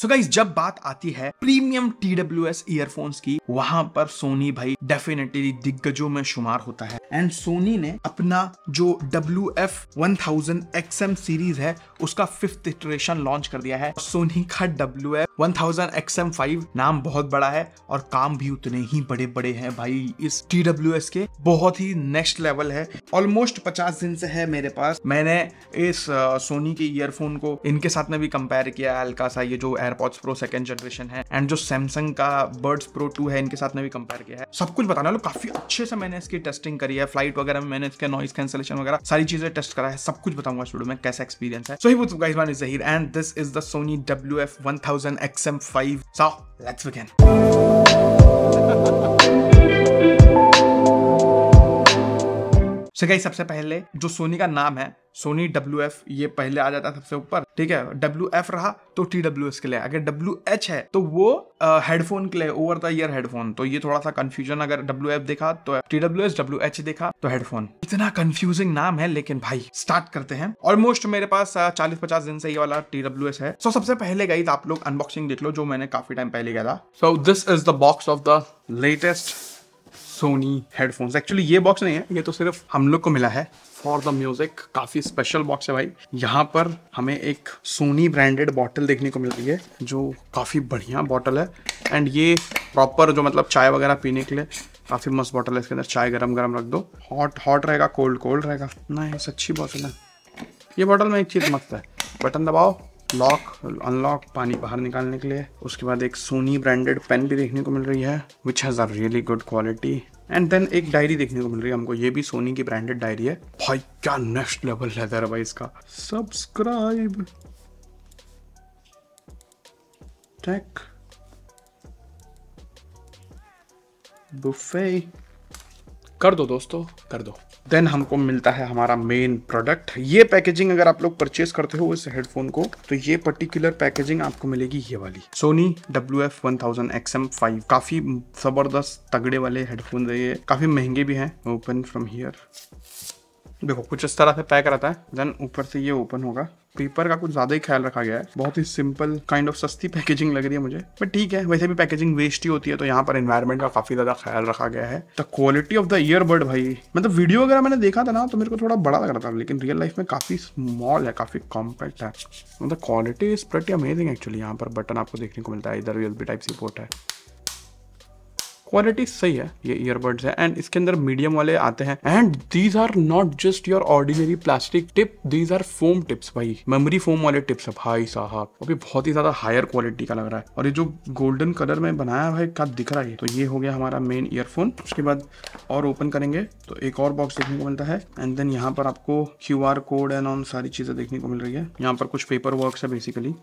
सो so guys जब बात आती है premium T W S earphones की वहां पर सोनी भाई डेफिनेटली दिग्गजों में शुमार होता है एंड सोनी ने अपना जो W F one thousand X M series है उसका फिफ्थ इटरेशन लॉन्च कर दिया है सोनी का W F one thousand X M five नाम बहुत बड़ा है और काम भी उतने ही बड़े बड़े हैं भाई इस टी डब्ल्यू एस के बहुत ही नेक्स्ट लेवल है ऑलमोस्ट पचास दिन से है मेरे पास मैंने इस सोनी के ईयरफोन को इनके साथ में भी कंपेयर किया हल्का सा ये जो एयरपॉड्स प्रो सेकंड जनरेशन है एंड जो सैमसंग का बर्ड्स प्रो टू है इनके साथ में भी कंपेयर किया है सब कुछ बताना लोग काफी अच्छे से मैंने इसकी टेस्टिंग करी है फ्लाइट वगैरह में मैंने इसके नॉइस कैंसिलेशन वगैरह सारी चीजें टेस्ट करा है सब कुछ बताऊंगा स्टूडियो में कैसा एक्सपीरियंस है सो ही वो guys one is Zaheer and this is the Sony W F one thousand X M five so let's begin so सबसे पहले जो सोनी का नाम है सोनी डब्ल्यू एफ ये पहले आ जाता है सबसे ऊपर ठीक है डब्ल्यू एफ रहा तो टी डब्ल्यू एस के लिए अगर डब्ल्यू एच है तो वो हेडफोन के लिए ओवर द ईयर हेडफोन तो ये थोड़ा सा कंफ्यूजन अगर डब्ल्यू एफ देखा तो T W S W H देखा तो हेडफोन इतना कंफ्यूजिंग नाम है लेकिन भाई स्टार्ट करते हैं ऑलमोस्ट मेरे पास चालीस पचास दिन से ये वाला टी डब्ल्यू एस है सो so, सबसे पहले गई आप लोग अनबॉक्सिंग देख लो जो मैंने काफी टाइम पहले गया था so this is the box of the latest Sony headphones actually ये बॉक्स नहीं है ये तो सिर्फ हम लोग को मिला है फॉर द म्यूजिक काफी स्पेशल बॉक्स है भाई यहाँ पर हमें एक सोनी ब्रांडेड बॉटल देखने को मिल रही है जो काफी बढ़िया बॉटल है एंड ये प्रॉपर जो मतलब चाय वगैरह पीने के लिए काफी मस्त बॉटल है इसके अंदर चाय गरम गरम रख दो हॉट हॉट रहेगा कोल्ड कोल्ड रहेगा ना ये अच्छी बॉटल है ये बॉटल में एक चीज मस्त है बटन दबाओ लॉक अनलॉक पानी बाहर निकालने के लिए उसके बाद एक सोनी ब्रांडेड पेन भी देखने को मिल रही है which has a really good quality and then एक डायरी देखने को मिल रही है हमको ये भी सोनी की ब्रांडेड डायरी है भाई क्या नेक्स्ट लेवल लेदर है भाई इसका सब्सक्राइब टेक बुफे कर दो दोस्तों कर दो देन हमको मिलता है हमारा मेन प्रोडक्ट ये पैकेजिंग अगर आप लोग परचेज करते हो इस हेडफोन को तो ये पर्टिकुलर पैकेजिंग आपको मिलेगी ये वाली Sony W F one thousand X M five काफी जबरदस्त तगड़े वाले हेडफोन है ये काफी महंगे भी हैं ओपन फ्रॉम हियर देखो कुछ इस तरह से पैक रहता है देन ऊपर से ये ओपन होगा पेपर का कुछ ज्यादा ही ख्याल रखा गया है बहुत ही सिंपल काइंड ऑफ सस्ती पैकेजिंग लग रही है मुझे बट ठीक है वैसे भी पैकेजिंग वेस्ट ही होती है तो यहाँ पर एनवायरमेंट का काफी ज्यादा ख्याल रखा गया है the quality of the earbud भाई मतलब वीडियो वगैरह मैंने देखा था ना तो मेरे को थोड़ा बड़ा लग रहा था लेकिन रियल लाइफ में काफी स्मॉल है काफी कॉम्पैक्ट है मतलब quality is pretty amazing actually यहाँ पर बटन आपको देखने को मिलता है इधर भी टाइप सी पोर्ट है क्वालिटी सही है ये ईयरबड्स है एंड इसके अंदर मीडियम वाले आते हैं and these are not just your ordinary plastic tip these are foam tips भाई मेमोरी फोम वाले टिप्स है भाई साहब अभी बहुत ही ज्यादा हायर क्वालिटी का लग रहा है और ये जो गोल्डन कलर में बनाया है क्या दिख रहा है तो ये हो गया हमारा मेन ईयरफोन उसके बाद और ओपन करेंगे तो एक और बॉक्स देखने को मिलता है एंड देन यहाँ पर आपको क्यू कोड एंड ऑन सारी चीजें देखने को मिल रही है यहाँ पर कुछ पेपर वर्क है बेसिकली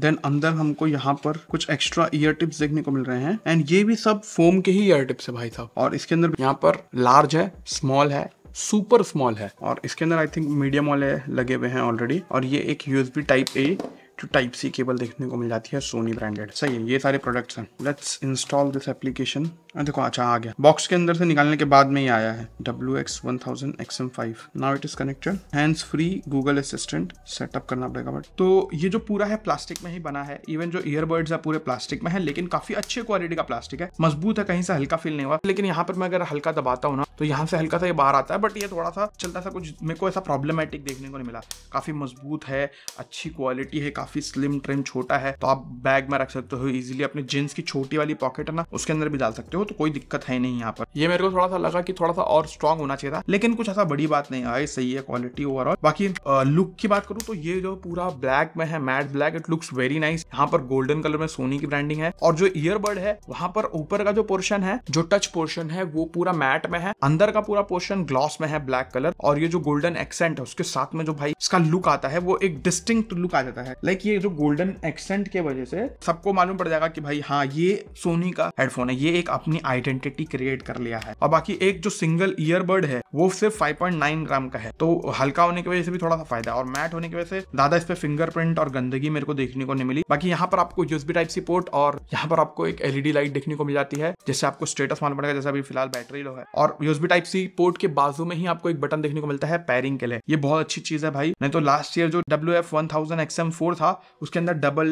देन अंदर हमको यहाँ पर कुछ एक्स्ट्रा ईयर टिप्स देखने को मिल रहे हैं एंड ये भी सब फोम के ही ईयर टिप्स है भाई साहब और इसके अंदर यहाँ पर लार्ज है स्मॉल है सुपर स्मॉल है और इसके अंदर आई थिंक मीडियम वाले लगे हुए हैं ऑलरेडी और ये एक USB type A to type C cable देखने को मिल जाती है सोनी ब्रांडेड सही है ये सारे प्रोडक्ट्स हैं लेट्स इंस्टॉल दिस एप्लीकेशन देखो अच्छा आ गया बॉक्स के अंदर से निकालने के बाद में ही आया है W X one thousand X M five now it is connected hands free Google assistant setup करना पड़ेगा बट तो ये जो पूरा है प्लास्टिक में ही बना है इवन जो ईयरबड्स है पूरे प्लास्टिक में है लेकिन काफी अच्छे क्वालिटी का प्लास्टिक है मजबूत है कहीं से हल्का फील नहीं हुआ लेकिन यहाँ पर मैं अगर हल्का दबाता हूँ ना तो यहाँ से हल्का सा ये बाहर आता है बट ये थोड़ा सा चलता सा कुछ मेरे को ऐसा प्रॉब्लमेटिक देखने को नहीं मिला काफी मजबूत है अच्छी क्वालिटी है काफी काफी स्लिम ट्रिम छोटा है तो आप बैग में रख सकते हो इजिली अपने जींस की छोटी वाली पॉकेट है ना उसके अंदर भी डाल सकते हो तो कोई दिक्कत है नहीं यहाँ पर ये मेरे को थोड़ा सा लगा कि थोड़ा सा और स्ट्रॉन्ग होना चाहिए था लेकिन कुछ ऐसा बड़ी बात नहीं आई सही है क्वालिटी ओवरऑल बाकी लुक की बात करूँ तो ये जो पूरा ब्लैक में है matte black it looks very nice यहाँ पर गोल्डन कलर में सोनी की ब्रांडिंग है और जो ईयरबड है वहां पर ऊपर का जो पोर्शन है जो टच पोर्शन है वो पूरा मैट में है अंदर का पूरा पोर्शन ग्लॉस में है ब्लैक कलर और ये जो गोल्डन एक्सेंट है उसके साथ में जो भाई इसका लुक आता है वो एक डिस्टिंक्ट लुक आ जाता है है कि ये जो गोल्डन एक्सेंट के वजह से सबको मालूम पड़ जाएगा कि भाई हाँ ये सोनी का हेडफोन है ये एक अपनी आइडेंटिटी क्रिएट कर लिया है और बाकी एक जो सिंगल ईयरबड है वो सिर्फ 5.9 ग्राम का है तो हल्का होने की वजह से भी थोड़ा सा फायदा है और मैट होने की वजह से ज्यादा इस पर फिंगरप्रिंट और गंदगी मेरे को देखने को नहीं मिली बाकी यहाँ पर आपको यूएसबी टाइप सी पोर्ट और यहाँ पर आपको एक एलईडी लाइट देखने को मिल जाती है जिससे आपको स्टेटस मालूम पड़ेगा जैसे अभी फिलहाल बैटरी लो है और यूएसबी टाइप सी पोर्ट के बाजू में ही आपको एक बटन देखने को मिलता है पैरिंग के लिए ये बहुत अच्छी चीज है भाई नहीं तो लास्ट ईयर जो W F one thousand X M four था उसके अंदर डबल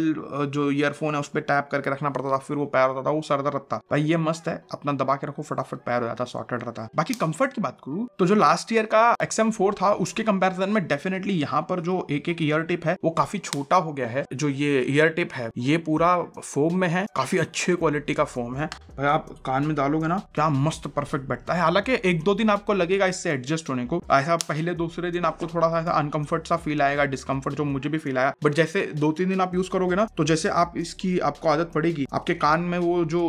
जो ईयरफोन है उस पर टैप करके रखना पड़ता था फिर वो पैर होता था वो सर दर्द था भाई ये मस्त है अपना दबा के रखो फटाफट पैर हो जाता सॉर्टेड रहता है बाकी कंफर्ट की बात करूँ तो जो लास्ट ईयर का एक्सएम फोर था उसके कंपेरिजन में डेफिनेटली यहाँ पर जो एक एक ईयर टिप है वो काफी छोटा हो गया है जो ये ईयर टिप है ये पूरा फोम में है काफी अच्छे क्वालिटी का फोम है भाई आप कान में डालोगे ना क्या मस्त परफेक्ट बैठता है हालांकि एक दो दिन आपको लगेगा इससे एडजस्ट होने को ऐसा पहले दूसरे दिन आपको थोड़ा सा ऐसा अनकंफर्ट सा फील आएगा डिस्कम्फर्ट जो मुझे भी फील आया बट जैसे जैसे दो तीन दिन आप यूज करोगे ना तो जैसे आप इसकी आपको आदत पड़ेगी आपके कान में वो जो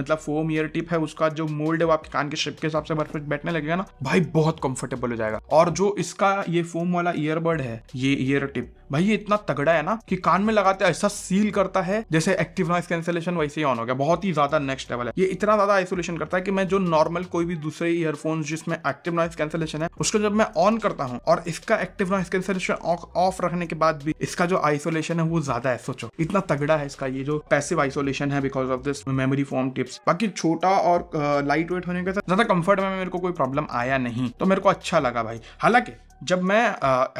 मतलब फोम ईयर टिप है उसका जो मोल्ड है वो आपके कान के शेप के हिसाब से बर्फ बैठने लगेगा ना भाई बहुत कंफर्टेबल हो जाएगा और जो इसका ये फोम वाला ईयरबड है ये ईयर टिप भाई ये इतना तगड़ा है ना कि कान में लगाते ऐसा सील करता है जैसे एक्टिव नॉइस कैंसिलेशन वैसे ही ऑन हो गया बहुत ही ज्यादा नेक्स्ट लेवल है ये इतना ज्यादा आइसोलेशन करता है कि मैं जो नॉर्मल कोई भी दूसरे ईयरफोन जिसमें एक्टिव नॉइस कैंसिलेशन है उसको जब मैं ऑन करता हूँ और इसका एक्टिव नॉइस कैंसिलेशन ऑफ रखने के बाद भी इसका जो आइसोलेशन है वो ज्यादा है सोचो इतना तगड़ा है इसका ये जो पैसिव आइसोलेशन है because of this memory form tips बाकी छोटा और लाइट वेट होने के साथ ज्यादा कंफर्ट में मेरे को कोई प्रॉब्लम आया नहीं तो मेरे को अच्छा लगा भाई हालांकि जब मैं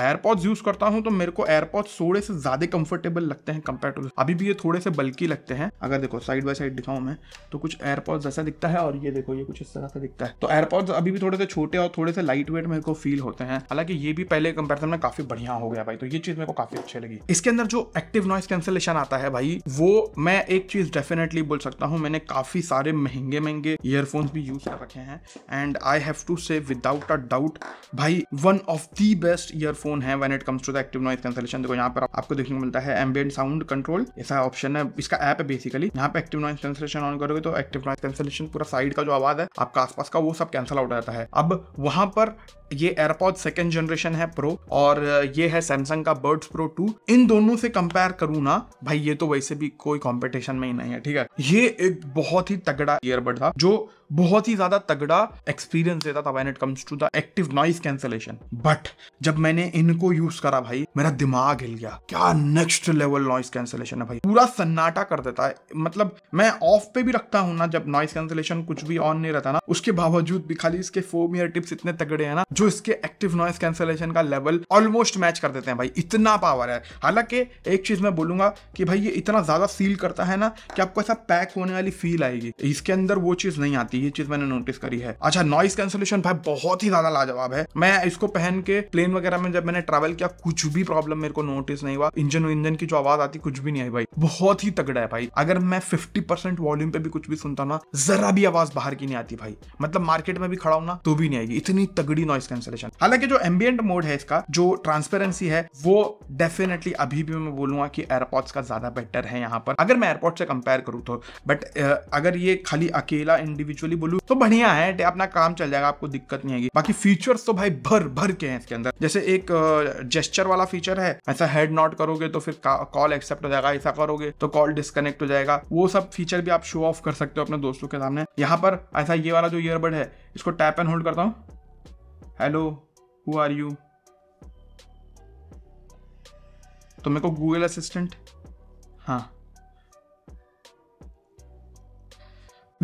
एयरपॉड्स यूज़ करता हूँ तो मेरे को एयरपॉड्स थोड़े से ज़्यादा कंफर्टेबल लगते हैं कंपेयर टू अभी भी ये थोड़े से बल्कि लगते हैं अगर देखो साइड बाई साइड दिखाऊं मैं तो कुछ एयरपॉड्स जैसा दिखता है और ये देखो ये कुछ इस तरह से दिखता है तो एयरपॉड्स अभी भी थोड़े से छोटे और थोड़े से लाइट वेट मेरे को फील होते हैं हालांकि ये भी पहले कंपेरिजन में काफ़ी बढ़िया हो गया भाई तो ये चीज़ मेरे को काफ़ी अच्छी लगी इसके अंदर जो एक्टिव नॉइस कैंसिलेशन आता है भाई वो मैं एक चीज़ डेफिनेटली बोल सकता हूँ मैंने काफ़ी सारे महंगे महंगे ईयरफोन्स भी यूज़ कर रखे हैं and I have to say without a doubt भाई one of the best earphone है when it comes to the active noise cancellation देखो यहाँ पर आपको देखने को मिलता है एम्बियंट साउंड कंट्रोल ऐसा ऑप्शन है इसका ऐप है बेसिकली यहाँ पे एक्टिव नॉइस कैंसलेशन ऑन करोगे तो एक्टिव नॉइस कैंसलेशन पूरा साइड का जो आवाज है आपका आसपास का वो सब कैंसल आउट रहता है अब वहां पर ये एयरपॉड सेकेंड जनरेशन है प्रो और ये है सैमसंग का बर्ड्स प्रो टू इन दोनों से कंपेयर करूँ ना भाई ये तो वैसे भी कोई कॉम्पिटिशन में ही नहीं है ठीक है ये एक बहुत ही तगड़ा ईयरबड था जो बहुत ही ज्यादा तगड़ा एक्सपीरियंस देता था when it comes to the active noise cancellation but जब मैंने इनको यूज करा भाई मेरा दिमाग हिल गया क्या नेक्स्ट लेवल नॉइस कैंसलेशन है भाई पूरा सन्नाटा कर देता है मतलब मैं ऑफ पे भी रखता हूँ ना जब नॉइस कैंसलेशन कुछ भी ऑन नहीं रहता ना उसके बावजूद भी खाली इसके फोम ईयर टिप्स इतने तगड़े हैं ना जो इसके एक्टिव नॉइस कैंसलेशन का लेवल ऑलमोस्ट मैच कर देते हैं भाई इतना पावर है हालांकि एक चीज मैं बोलूंगा कि भाई ये इतना ज्यादा सील करता है ना कि आपको ऐसा पैक होने वाली फील आएगी इसके अंदर वो चीज नहीं आती जाती है ये चीज मैंने नोटिस करी है अच्छा नॉइस कैंसिलेशन भाई बहुत ही ज्यादा लाजवाब है मैं इसको पहन के प्लेन वगैरह में जब मैंने ट्रेवल किया कुछ भी प्रॉब्लम मेरे को नोटिस नहीं हुआ इंजन इंजन की जो आवाज आती कुछ भी नहीं आई भाई बहुत ही तगड़ा है भाई अगर मैं फिफ्टी परसेंट वॉल्यूम पे भी कुछ भी सुनता ना जरा भी आवाज बाहर की नहीं आती भाई मतलब मार्केट में भी खड़ा हूं ना तो भी नहीं आएगी इतनी तगड़ी नॉइस कैंसिलेशन हालांकि जो एम्बियंट मोड है इसका जो ट्रांसपेरेंसी है वो डेफिनेटली अभी भी मैं बोलूंगा कि एयरपोर्ट्स का ज्यादा बेटर है यहाँ पर अगर मैं एयरपोर्ट से कंपेयर करूँ तो बट अगर ये खाली अकेला इंडिविजुअल एक्चुअली बोलू तो बढ़िया है अपना काम चल जाएगा आपको दिक्कत नहीं आएगी बाकी फीचर्स तो भाई भर भर के हैं इसके अंदर जैसे एक जेस्चर वाला फीचर है ऐसा हेड नॉट करोगे तो फिर कॉल एक्सेप्ट हो जाएगा ऐसा करोगे तो कॉल डिस्कनेक्ट हो जाएगा वो सब फीचर भी आप शो ऑफ कर सकते हो अपने दोस्तों के सामने यहाँ पर ऐसा ये वाला जो ईयरबड है इसको टैप एंड होल्ड करता हूँ हेलो हु आर यू तो मेरे को गूगल असिस्टेंट हाँ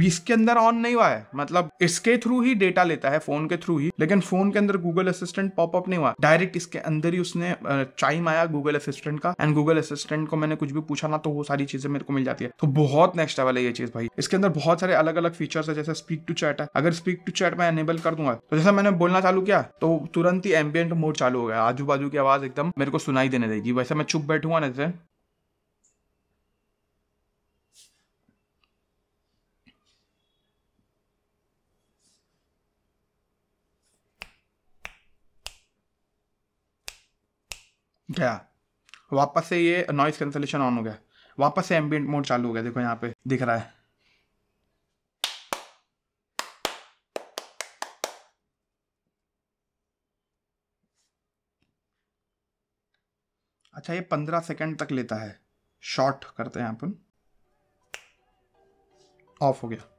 इसके अंदर ऑन नहीं हुआ है मतलब इसके थ्रू ही डेटा लेता है फोन के थ्रू ही लेकिन फोन के अंदर गूगल असिस्टेंट पॉपअप नहीं हुआ डायरेक्ट इसके अंदर ही उसने टाइम आया गूगल असिस्टेंट का एंड गूगल असिस्टेंट को मैंने कुछ भी पूछा ना तो वो सारी चीजें मेरे को मिल जाती है तो बहुत नेक्स्ट लेवल है ये चीज भाई इसके अंदर बहुत सारे अलग अलग फीचर्स है जैसे स्पीक टू चैट है अगर स्पीक टू चैट मैं एनेबल कर दूंगा तो जैसे मैंने बोलना चालू किया तो तुरंत ही एम्बियंट मोड चालू हो गया आजू बाजू की आवाज एकदम मेरे को सुनाई देने देगी वैसे मैं चुप बैठूंगा ना जैसे गया वापस से ये नॉइस कैंसलेशन ऑन हो गया वापस से एम्बियंट मोड चालू हो गया देखो यहाँ पे दिख रहा है अच्छा ये पंद्रह सेकंड तक लेता है शॉर्ट करते हैं अपन ऑफ हो गया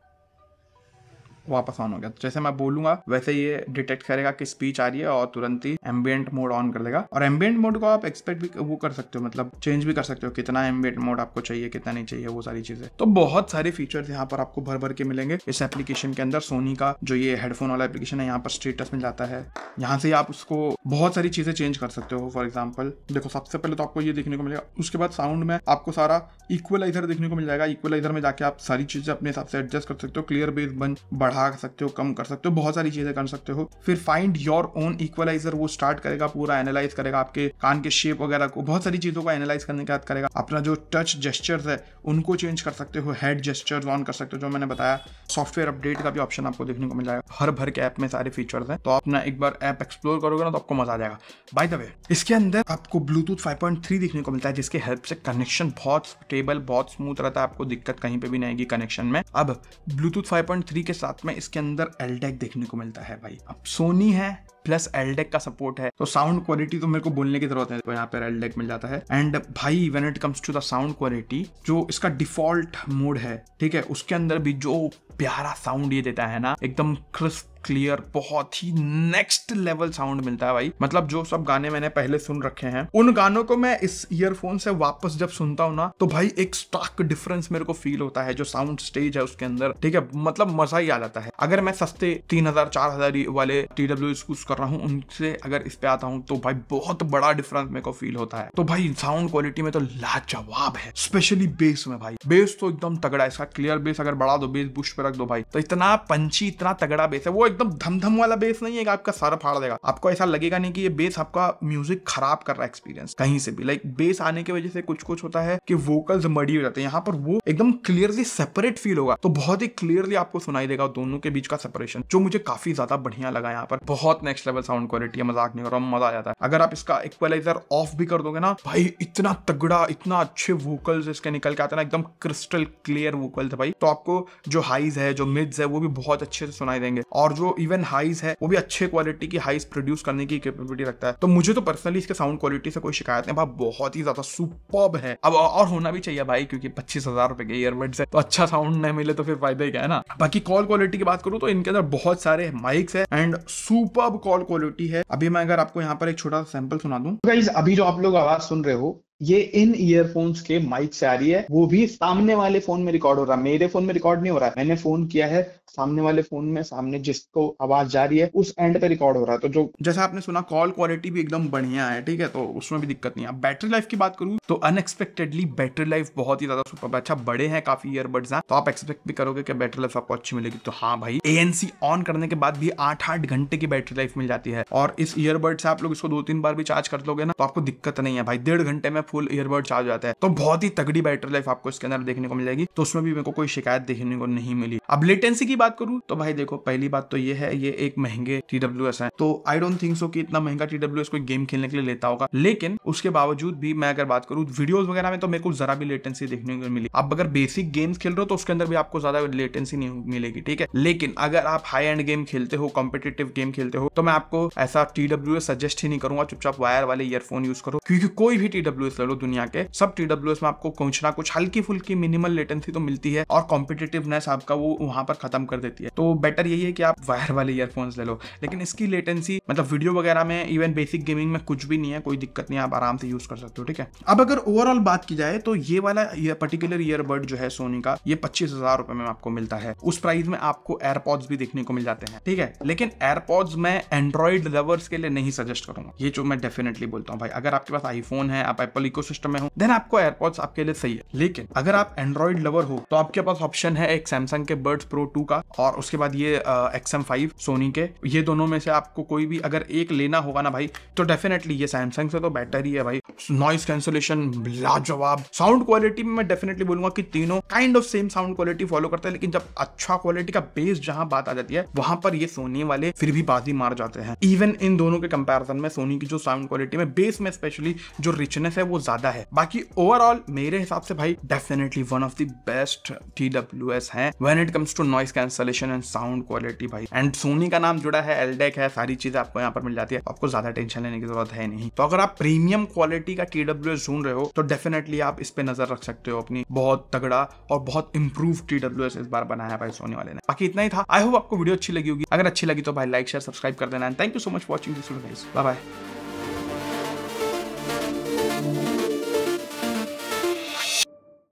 वापस ऑन हो गया तो जैसे मैं बोलूंगा वैसे ये डिटेक्ट करेगा कि स्पीच आ रही है और तुरंत ही एम्बियंट मोड ऑन कर देगा और एम्बियंट मोड को आप एक्सपेक्ट भी वो कर सकते हो मतलब चेंज भी कर सकते हो कितना एम्बियंट मोड आपको चाहिए कितना नहीं चाहिए वो सारी चीजें तो बहुत सारे फीचर्स यहाँ पर आपको भर भर के मिलेंगे इस एप्लीकेशन के अंदर सोनी का जो ये हेडफोन वाला एप्लीकेशन है यहाँ पर स्टेटस मिल जाता है यहाँ से आप उसको बहुत सारी चीजें चेंज कर सकते हो फॉर एग्जाम्पल देखो सबसे पहले तो आपको ये देखने को मिलेगा उसके बाद साउंड में आपको सारा इक्वलाइजर देखने को मिल जाएगा इक्वलाइजर में जाके आप सारी चीजें अपने हिसाब से एडजस्ट कर सकते हो क्लियर बेस बन बढ़ा बढ़ा सकते हो कम कर सकते हो बहुत सारी चीजें कर सकते हो फिर फाइंड योर ओन इक्वलाइजर वो स्टार्ट करेगा पूरा एनालाइज करेगा आपके कान के शेप वगैरह को बहुत सारी चीजों को एनालाइज करने के बाद करेगा अपना जो टच जेस्चर्स है उनको चेंज कर सकते हो हेड जेस्चर्स ऑन कर सकते हो जो मैंने बताया सॉफ्टवेयर अपडेट का भी ऑप्शन आपको देखने को मिल जाएगा हर भर के ऐप में सारे फीचर्स है तो आप एक बार ऐप एक्सप्लोर करोगे ना तो आपको मजा आ जाएगा बाय द वे इसके अंदर आपको ब्लूटूथ 5.3 देखने को मिलता है जिसके हेल्प से कनेक्शन बहुत स्टेबल बहुत स्मूथ रहता है आपको दिक्कत कहीं पे भी नहीं आएगी कनेक्शन में अब ब्लूटूथ 5.3 के साथ में इसके अंदर एलडेक e देखने को मिलता है भाई अब सोनी है प्लस एलडेक e का सपोर्ट है तो साउंड क्वालिटी तो मेरे को बोलने की जरूरत है तो यहाँ पर एलडेक e मिल जाता है एंड भाई when it comes to the sound quality जो इसका डिफॉल्ट मोड है ठीक है उसके अंदर भी जो प्यारा साउंड ये देता है ना एकदम क्रिस्प क्लियर बहुत ही नेक्स्ट लेवल साउंड मिलता है भाई मतलब जो सब गाने मैंने पहले सुन रखे हैं उन गानों को मैं इस ईयरफोन से वापस जब सुनता हूँ ना तो भाई एक स्टार्क डिफरेंस मेरे को फील होता है जो साउंड स्टेज है उसके अंदर ठीक है मतलब मजा ही आ जाता है अगर मैं सस्ते तीन हजार चार हजार वाले टी डब्ल्यू यूज कर रहा हूँ उनसे अगर इस पे आता हूँ तो भाई बहुत बड़ा डिफरेंस मेरे को फील होता है तो भाई साउंड क्वालिटी में तो लाजवाब है स्पेशली बेस में भाई बेस तो एकदम तगड़ा इसका क्लियर बेस अगर बढ़ा दो बेस बुश पे रख दो भाई तो इतना पंची इतना तगड़ा बेस है वो एकदम धमधम वाला बेस नहीं है आपका सारा फाड़ देगा आपको ऐसा लगेगा नहीं कि ये बेस आपका म्यूजिक खराब कर रहा है एक्सपीरियंस कहीं से भी लाइक बेस आने की वजह से कुछ कुछ होता है कि वोकल्स मडी हो जाते हैं यहाँ पर वो एकदम क्लियरली सेपरेट फील होगा तो बहुत ही क्लियरली आपको सुनाई देगा दोनों के बीच का सेपरेशन जो मुझे काफी ज्यादा बढ़िया लगा यहाँ पर बहुत नेक्स्ट लेवल साउंड क्वालिटी है मजाक नहीं हो रहा मजा आ जाता है अगर आप इसका इक्वलाइजर ऑफ भी कर दोगे ना भाई इतना तगड़ा इतना अच्छे वोकल्स इसके निकल के आते ना एकदम क्रिस्टल क्लियर वोकल्स भाई तो आपको जो हाई हाईज है जो मिड्स है वो भी बहुत अच्छे से सुनाई देंगे और जो इवन हाईज है वो भी अच्छे क्वालिटी की हाइज प्रोड्यूस करने की कैपेबिलिटी रखता है तो मुझे तो पर्सनली इसके साउंड क्वालिटी से कोई शिकायत नहीं भाई बहुत ही ज्यादा सुपर है अब और होना भी चाहिए भाई क्योंकि पच्चीस हजार रुपए के ईयरबड्स है तो अच्छा साउंड नहीं मिले तो फिर फायदा क्या है ना बाकी कॉल क्वालिटी की बात करूँ तो इनके अंदर बहुत सारे माइक्स है एंड सुपर कॉल क्वालिटी है अभी मैं अगर आपको यहाँ पर एक छोटा सा सैंपल सुना दूँ तो अभी जो आप लोग आवाज सुन रहे हो ये इन ईयरफोन्स के माइक से आ रही है वो भी सामने वाले फोन में रिकॉर्ड हो रहा है मेरे फोन में रिकॉर्ड नहीं हो रहा है मैंने फोन किया है सामने वाले फोन में सामने जिसको आवाज जा रही है उस एंड पे रिकॉर्ड हो रहा है तो जो जैसा आपने सुना कॉल क्वालिटी भी एकदम बढ़िया है ठीक है तो उसमें भी दिक्कत नहीं है बैटरी लाइफ की बात करूँ तो अनएक्सपेक्टेडली बैटरी लाइफ बहुत ही ज्यादा सुपर अच्छा बड़े हैं काफी ईयरबड्स हैं तो आप एक्सपेक्ट भी करोगे कि बैटरी लाइफ आपको अच्छी मिलेगी तो हाँ भाई एएनसी ऑन करने के बाद भी आठ आठ घंटे की बैटरी लाइफ मिल जाती है और इस ईयरबड से आप लोग इसको दो तीन बार भी चार्ज कर लोगे ना तो आपको दिक्कत नहीं है भाई डेढ़ घंटे में फुल ईयरबड चार्ज जाता है तो बहुत ही तगड़ी बैटरी लाइफ आपको इसके अंदर देखने को मिल जाएगी तो उसमें भी मेरे को कोई शिकायत देखने को नहीं मिली अब लेटेंसी की की बात करूं तो भाई देखो पहली बात तो ये है ये एक महंगे टी डब्ल्यू एस है तो आई डोंट थिंक सो कि इतना महंगा टी डब्ल्यू एस कोई गेम खेलने के लिए लेता होगा लेकिन उसके बावजूद भी मैं अगर बात करूं वीडियोज वगैरह में तो मेरे को जरा भी लेटेंसी देखने को मिली अब अगर बेसिक गेम्स खेल रहे हो तो उसके अंदर भी आपको ज्यादा लेटेंसी नहीं मिलेगी ठीक है लेकिन अगर आप हाई एंड गेम खेलते हो कॉम्पिटेटिव गेम खेलते हो तो मैं आपको ऐसा टी डब्ल्यू एस सजेस्ट ही नहीं करूंगा चुपचाप वायर वाले ईयरफोन यूज करो क्योंकि कोई भी टी डब्ल्यू एस ले लो दुनिया के सब टी डब्ल्यू एस में आपको कुछ ना कुछ हल्की फुल्की मिनिमल लेटेंसी तो मिलती है और कॉम्पिटेटिवनेस आपका वो वहां पर खत्म कम कर देती है तो बेटर यही है कि आप वायर वाले ईयरफोन्स ले लो लेकिन इसकी लेटेंसी मतलब वीडियो वगैरह में इवन बेसिक गेमिंग में कुछ भी नहीं है कोई दिक्कत नहीं आप आराम से यूज कर सकते हो ठीक है अब अगर ओवरऑल बात की जाए तो ये वाला पर्टिकुलर ईयरबड जो है सोनी का ये पच्चीस हजार रुपए में आपको मिलता है उस प्राइस में आपको एयरपॉड्स भी देखने को मिल जाते हैं ठीक है लेकिन एयरपॉड्स मैं एंड्रॉइड लवर्स के लिए नहीं सजेस्ट करूंगा ये जो मैं डेफिनेटली बोलता हूँ भाई अगर आपके पास आईफोन है आप एप्पल इको में हो देन आपको एयरपॉड्स आपके लिए सही है लेकिन अगर आप एंड्रॉइड लवर हो तो आपके पास ऑप्शन है एक सैमसंग के बर्ड्स प्रो टू का का और उसके बाद ये एक्स एम फाइव सोनी के ये दोनों में से आपको कोई भी अगर एक लेना होगा ना भाई तो डेफिनेटली ये सैमसंग से तो बेटर ही है भाई नॉइस कैंसोलेशन लाजवाब साउंड क्वालिटी में मैं डेफिनेटली बोलूंगा कि तीनों kind of same sound quality follow करता है लेकिन जब अच्छा क्वालिटी का बेस जहां बात आ जाती है वहां पर ये सोनी वाले फिर भी बाजी मार जाते हैं इवन इन दोनों के कंपेरिजन में सोनी की जो साउंड क्वालिटी में बेस में स्पेशली जो रिचनेस है वो ज्यादा है बाकी ओवरऑल मेरे हिसाब से भाई definitely one of the best T W S है when it comes to noise cancellation and sound quality भाई एंड सोनी का नाम जुड़ा है एलडेक है सारी चीजें आपको यहाँ पर मिल जाती है आपको ज्यादा टेंशन लेने की जरूरत है नहीं तो अगर आप प्रीमियम क्वालिटी का टीडब्ल्यू एस ढूंढ रहे हो तो डेफिनेटली आप इस पे नजर रख सकते हो अपनी बहुत तगड़ा और बहुत इंप्रूव टी डब्ल्यू इस बार बनाया भाई सोनी वाले ने बाकी इतना ही था आई होप आपको वीडियो अच्छी लगी होगी अगर अच्छी लगी तो भाई लाइक शेयर सब्सक्राइब कर देना thank you so much watching this bye bye